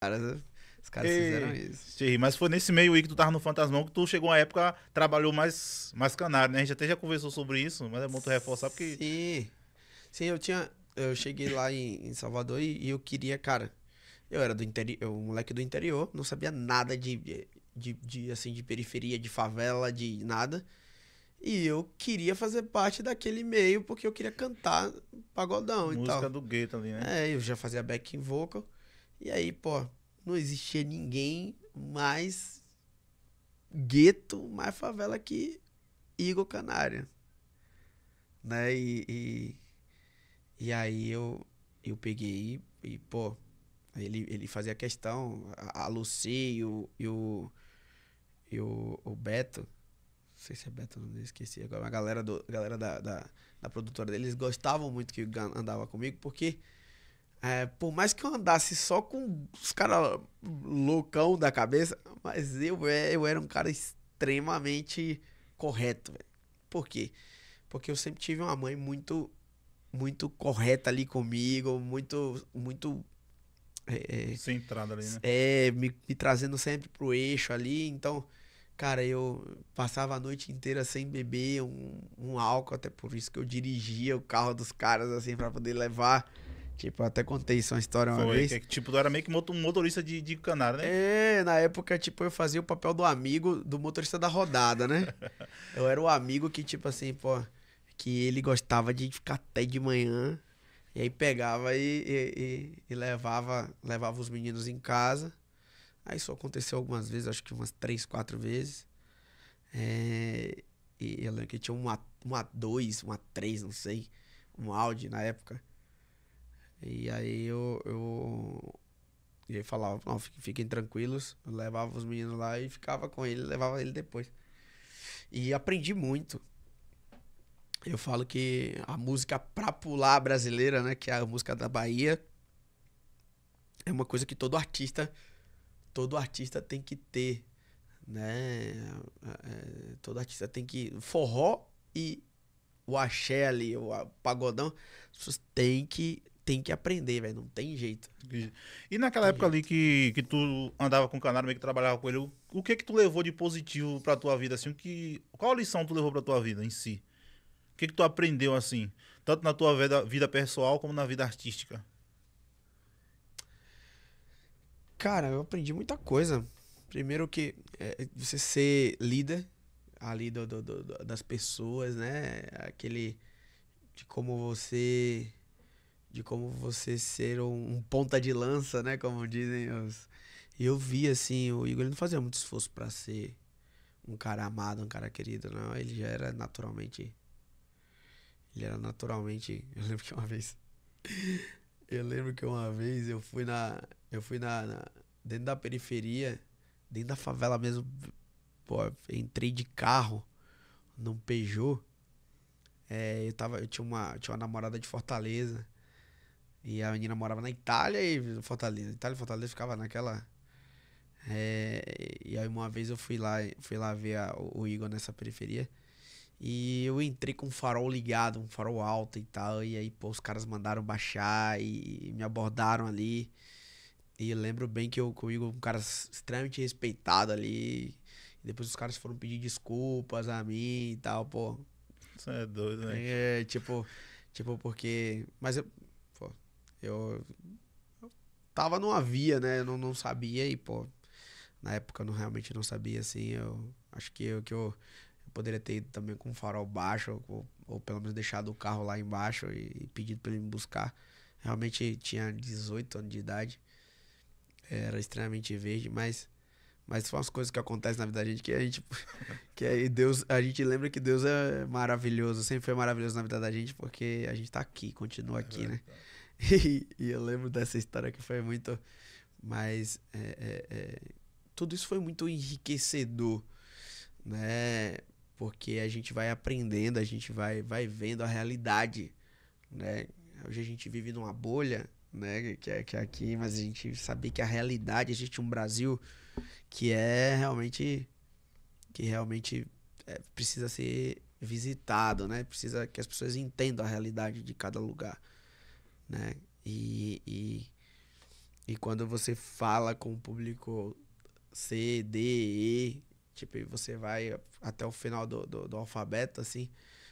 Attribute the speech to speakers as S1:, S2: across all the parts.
S1: caras. Os caras fizeram isso. Sim, mas foi nesse meio aí que tu tava no Fantasmão que tu chegou uma época, trabalhou mais, mais canário, né? A gente até já conversou sobre isso, mas é bom tu reforçar porque. Sim. Sim, eu tinha. Eu cheguei lá em, em Salvador e, e, eu queria, cara. Eu era do interior, eu, moleque do interior, não sabia nada de, de, de, assim, de periferia, de favela, de nada. E eu queria fazer parte daquele meio porque eu queria cantar pagodão Música e tal. Música do gueto ali, né? É, eu já fazia backing vocal. E aí, pô, não existia ninguém mais gueto, mais favela que Igor Canária. Né? E, e, e, aí eu, eu peguei e, pô, ele, ele fazia questão, a, a Lucy e o, e o, e o, o Beto, não sei se é Beto, não esqueci agora, a galera, do, a galera da, da, da produtora deles gostavam muito que andava comigo, porque é, por mais que eu andasse só com os caras loucão da cabeça, mas eu, é, eu era um cara extremamente correto. Véio. Por quê? Porque eu sempre tive uma mãe muito muito correta ali comigo, muito muito é, é, centrada ali, né? É, me, me trazendo sempre pro eixo ali, então Cara, eu passava a noite inteira sem beber um, um, álcool, até por isso que eu dirigia o carro dos caras, assim, para poder levar Tipo, até contei isso uma história uma Foi, vez. Que, é tipo, tu era meio que motorista de, de canário, né? É, na época, tipo, eu fazia o papel do amigo do motorista da rodada, né? eu era o amigo que, tipo assim, pô, que ele gostava de ficar até de manhã. E aí pegava e, e, e, e levava, levava os meninos em casa. Aí isso aconteceu algumas vezes, acho que umas três, quatro vezes. É, e eu lembro que tinha uma, uma dois, uma três, não sei, um Audi na época. E aí eu, eu e aí falava, não, fiquem tranquilos. Eu levava os meninos lá e ficava com ele, levava ele depois. E aprendi muito. Eu falo que a música pra pular brasileira, né? Que é a música da Bahia, é uma coisa que todo artista, todo artista tem que ter, né? É, é todo artista tem que. Forró e o axé ali, o pagodão, as pessoas têm que tem que aprender, velho. Não tem jeito. E naquela tem época jeito. ali que, que tu andava com o canário, meio que trabalhava com ele, o, o, que que tu levou de positivo pra tua vida, assim? Que, qual lição tu levou pra tua vida em si? O que que tu aprendeu, assim? Tanto na tua vida, vida pessoal como na vida artística? Cara, eu aprendi muita coisa. Primeiro que é, você ser líder ali do, do, do, das pessoas, né? Aquele... De como você de como você ser um, um ponta de lança, né? Como dizem os. E eu vi, assim, o Igor ele não fazia muito esforço para ser um cara amado, um cara querido, não. Ele já era naturalmente. Ele era naturalmente. Eu lembro que uma vez. eu lembro que uma vez eu fui na. Eu fui na, na. dentro da periferia, dentro da favela mesmo. Pô, entrei de carro num Peugeot. É, eu, tava, eu tinha, uma, eu tinha uma namorada de Fortaleza. E a menina morava na Itália e Fortaleza. Itália e Fortaleza ficava naquela. É, e aí uma vez eu fui lá, fui lá ver a, o Igor nessa periferia. E eu entrei com um farol ligado, um farol alto e tal. E aí, pô, os caras mandaram baixar e, e me abordaram ali. E eu lembro bem que eu comigo, um cara extremamente respeitado ali. E depois os caras foram pedir desculpas a mim e tal, pô. Isso é doido, né? É, tipo, tipo, porque. Mas eu, eu, eu tava numa via, né? Eu não, não sabia e, pô, na época eu não, realmente não sabia, assim. Eu acho que eu, que eu, eu poderia ter ido também com o farol baixo, ou, ou, pelo menos deixado o carro lá embaixo e, e pedido pra ele me buscar. Realmente tinha 18 anos de idade. Era extremamente verde, mas. Mas são as coisas que acontecem na vida da gente que a gente. Que aí Deus. A gente lembra que Deus é maravilhoso, sempre foi maravilhoso na vida da gente, porque a gente tá aqui, continua é aqui, né? E, eu lembro dessa história que foi muito. Mas é, é, é, tudo isso foi muito enriquecedor, né? Porque a gente vai aprendendo, a gente vai, vai vendo a realidade, né? Hoje a gente vive numa bolha, né? Que é, que é aqui, mas a gente sabe que a realidade, existe um Brasil que é realmente. que realmente é, precisa ser visitado, né? Precisa que as pessoas entendam a realidade de cada lugar né? E, e, e quando você fala com o público C, D, E, tipo, você vai até o final do, do, do alfabeto, assim,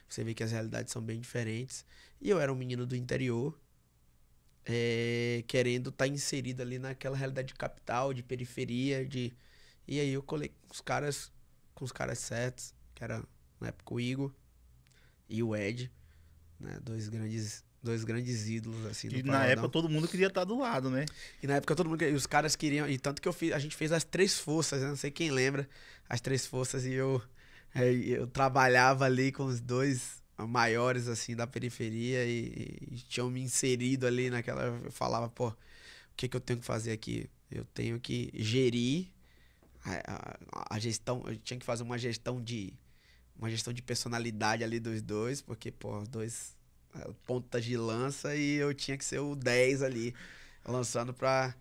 S1: você vê que as realidades são bem diferentes. E eu era um menino do interior, é, querendo estar tá inserido ali naquela realidade de capital, de periferia, de... E aí eu colei com os caras, com os caras certos, que era na época o Igor e o Ed. Né? Dois grandes dois grandes ídolos assim e na época todo mundo queria estar tá do lado né e na época todo mundo queria, os caras queriam e tanto que eu fiz a gente fez as três forças né? não sei quem lembra as três forças e eu é, eu trabalhava ali com os dois maiores assim da periferia e, e tinham me inserido ali naquela eu falava pô o que que eu tenho que fazer aqui eu tenho que gerir a, a, a gestão eu tinha que fazer uma gestão de uma gestão de personalidade ali dos dois, porque, pô, os dois é, pontas de lança e eu tinha que ser o 10 ali, lançando pra,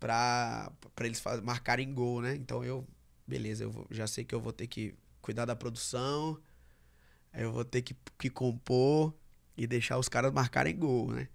S1: pra, pra eles marcarem gol, né? Então eu, beleza, eu vou, já sei que eu vou ter que cuidar da produção, eu vou ter que, que compor e deixar os caras marcarem gol, né?